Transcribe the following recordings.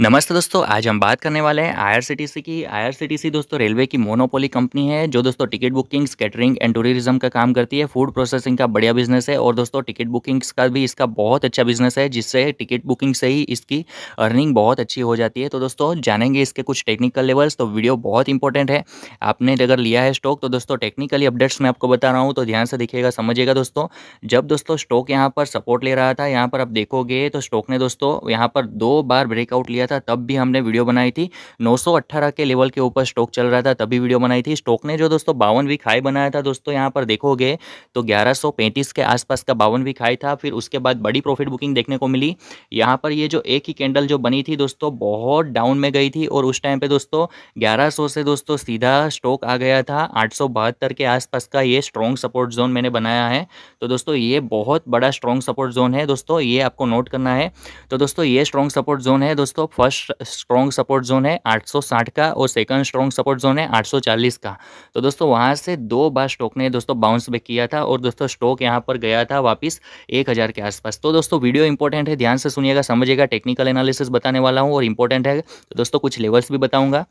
नमस्ते दोस्तों आज हम बात करने वाले हैं आईआरसीटीसी की आईआरसीटीसी दोस्तों रेलवे की मोनोपोली कंपनी है जो दोस्तों ticket bookings catering and tourism का काम करती है फूड प्रोसेसिंग का बढ़िया बिजनेस है और दोस्तों टिकट बुकिंग्स का भी इसका बहुत अच्छा बिजनेस है जिससे टिकट बुकिंग से ही इसकी अर्निंग बहुत अच्छी हो जाती है तो दोस्तों जानेंगे इसके कुछ टेक्निकल लेवल्स तो वीडियो बहुत इंपॉर्टेंट है आपने अगर लिया है स्टॉक तो दोस्तों टेक्निकली अपडेट्स मैं आपको बता रहा हूँ तो ध्यान से दिखेगा समझिएगा दोस्तों जब दोस्तों स्टॉक यहाँ पर सपोर्ट ले रहा था यहाँ पर आप देखोगे तो स्टॉक ने दोस्तों यहाँ पर दो बार ब्रेकआउट लिया गया था तब भी हमने वीडियो बनाई थी 918 के लेवल के ऊपर स्टॉक चल रहा था तभी वीडियो बनाई थी स्टॉक ने जो दोस्तों बावन वीक हाई बनाया था दोस्तों यहाँ पर देखोगे तो 1135 के आसपास का बावन वीक हाई था फिर उसके बाद बड़ी प्रॉफिट बुकिंग देखने को मिली यहाँ पर ये जो एक ही कैंडल जो बनी थी दोस्तों बहुत डाउन में गई थी और उस टाइम पर दोस्तों ग्यारह से दोस्तों सीधा स्टॉक आ गया था आठ के आसपास का ये स्ट्रॉन्ग सपोर्ट जोन मैंने बनाया है तो दोस्तों ये बहुत बड़ा स्ट्रॉन्ग सपोर्ट जोन है दोस्तों ये आपको नोट करना है तो दोस्तों ये स्ट्रॉन्ग सपोर्ट जोन है दोस्तों फर्स्ट स्ट्रॉन्ग सपोर्ट जोन है 860 का और सेकंड स्ट्रॉन्ग सपोर्ट जोन है 840 का तो दोस्तों वहाँ से दो बार स्टॉक ने दोस्तों बाउंस बैक किया था और दोस्तों स्टॉक यहाँ पर गया था वापस एक हज़ार के आसपास तो दोस्तों वीडियो इंपॉर्टेंट है ध्यान से सुनिएगा समझिएगा टेक्निकल एनालिसिस बताने वाला हूँ और इंपॉर्टेंट है तो दोस्तों कुछ लेवल्स भी बताऊँगा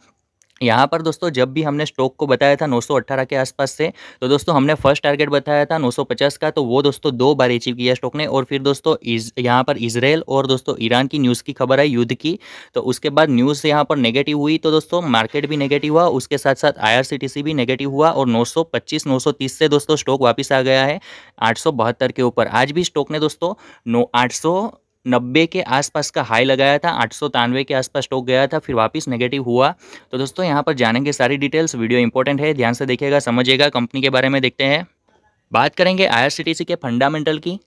यहाँ पर दोस्तों जब भी हमने स्टॉक को बताया था 918 के आसपास से तो दोस्तों हमने फर्स्ट टारगेट बताया था 950 का तो वो दोस्तों दो बार अचीव किया स्टॉक ने और फिर दोस्तों इस यहाँ पर इसराइल और दोस्तों ईरान की न्यूज़ की खबर आई युद्ध की तो उसके बाद न्यूज़ यहाँ पर नेगेटिव हुई तो दोस्तों मार्केट भी नेगेटिव हुआ उसके साथ साथ आई भी नेगेटिव हुआ और नौ सौ से दोस्तों स्टॉक वापस आ गया है आठ के ऊपर आज भी स्टॉक ने दोस्तों नौ आठ नब्बे के आसपास का हाई लगाया था आठ के आसपास स्टॉक गया था फिर वापस नेगेटिव हुआ तो दोस्तों यहाँ पर जानेंगे सारी डिटेल्स वीडियो इंपॉर्टेंट है ध्यान से देखिएगा समझिएगा कंपनी के बारे में देखते हैं बात करेंगे आई के फंडामेंटल की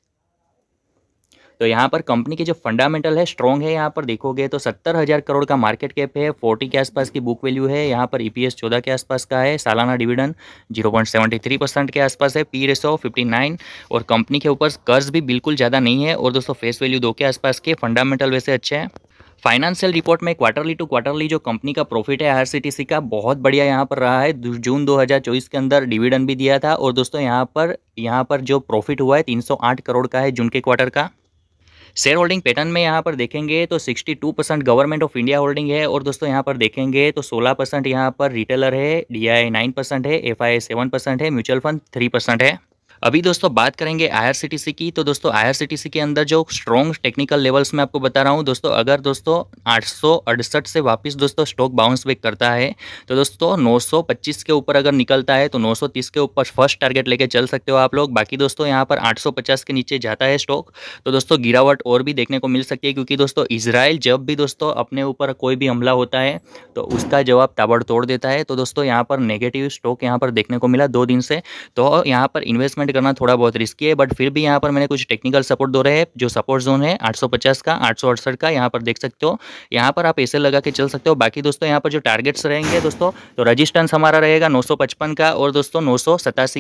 तो यहाँ पर कंपनी के जो फंडामेंटल है स्ट्रॉन्ग है यहाँ पर देखोगे तो सत्तर हज़ार करोड़ का मार्केट कैप है फोर्टी के आसपास की बुक वैल्यू है यहाँ पर ई e पी चौदह के आसपास का है सालाना डिविडन जीरो परसेंट के आसपास है पी रेसो फिफ्टी और कंपनी के ऊपर कर्ज भी बिल्कुल ज़्यादा नहीं है और दोस्तों फेस वैल्यू दो के आसपास के फंडामेंटल वैसे अच्छे हैं फाइनेंशियल रिपोर्ट में क्वार्टरली टू क्वार्टरली जो कंपनी का प्रॉफिट है आरसीटीसी का बहुत बढ़िया यहाँ पर रहा है जून 2024 के अंदर डिविडेंड भी दिया था और दोस्तों यहाँ पर यहाँ पर जो प्रॉफिट हुआ है 308 करोड़ का है जून के क्वार्टर का शेयर होल्डिंग पैटर्न में यहाँ पर देखेंगे तो 62 percent government of India holding है और दोस्तों यहाँ पर देखेंगे तो 16 परसेंट यहाँ पर रिटेलर है डी आई नाइन परसेंट है एफ आई सेवन परसेंट है म्यूचुअल फंड थ्री परसेंट है अभी दोस्तों बात करेंगे आईआरसीटीसी की तो दोस्तों आईआरसीटीसी के अंदर जो स्ट्रॉन्ग टेक्निकल लेवल्स में आपको बता रहा हूँ दोस्तों अगर दोस्तों आठ से वापस दोस्तों स्टॉक बाउंस बैक करता है तो दोस्तों नौ के ऊपर अगर निकलता है तो नौ के ऊपर फर्स्ट टारगेट लेके चल सकते हो आप लोग बाकी दोस्तों यहाँ पर आठ के नीचे जाता है स्टॉक तो दोस्तों गिरावट और भी देखने को मिल सकती है क्योंकि दोस्तों इसराइल जब भी दोस्तों अपने ऊपर कोई भी हमला होता है तो उसका जवाब ताबड़ तोड़ देता है तो दोस्तों यहाँ पर नेगेटिव स्टॉक यहाँ पर देखने को मिला दो दिन से तो यहाँ पर इन्वेस्टमेंट इन्वेस्टमेंट करना थोड़ा बहुत रिस्की है बट फिर भी यहाँ पर मैंने कुछ टेक्निकल सपोर्ट दो रहे हैं जो सपोर्ट जोन है 850 का आठ का यहाँ पर देख सकते हो यहाँ पर आप ऐसे लगा के चल सकते हो बाकी दोस्तों यहाँ पर जो टारगेट्स रहेंगे दोस्तों तो रजिस्टेंस हमारा रहेगा नौ का और दोस्तों नौ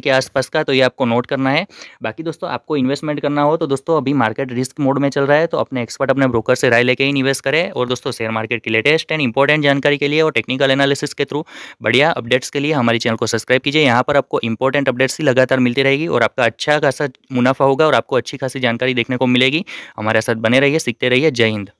के आसपास का तो ये आपको नोट करना है बाकी दोस्तों आपको इन्वेस्टमेंट करना हो तो दोस्तों अभी मार्केट रिस्क मोड में चल रहा है तो अपने एक्सपर्ट अपने ब्रोकर से राय लेके ही निवेश करें और दोस्तों शेयर मार्केट की लेटेस्ट एंड इंपॉर्टेंट जानकारी के लिए और टेक्निकल एनालिसिस के थ्रू बढ़िया अपडेट्स के लिए हमारे चैनल को सब्सक्राइब कीजिए यहाँ पर आपको इंपॉर्टेंट अपडेट्स ही लगातार मिलती रहेगी और और आपका अच्छा खासा मुनाफा होगा और आपको अच्छी खासी जानकारी देखने को मिलेगी हमारे साथ बने रहिए सीखते रहिए जय हिंद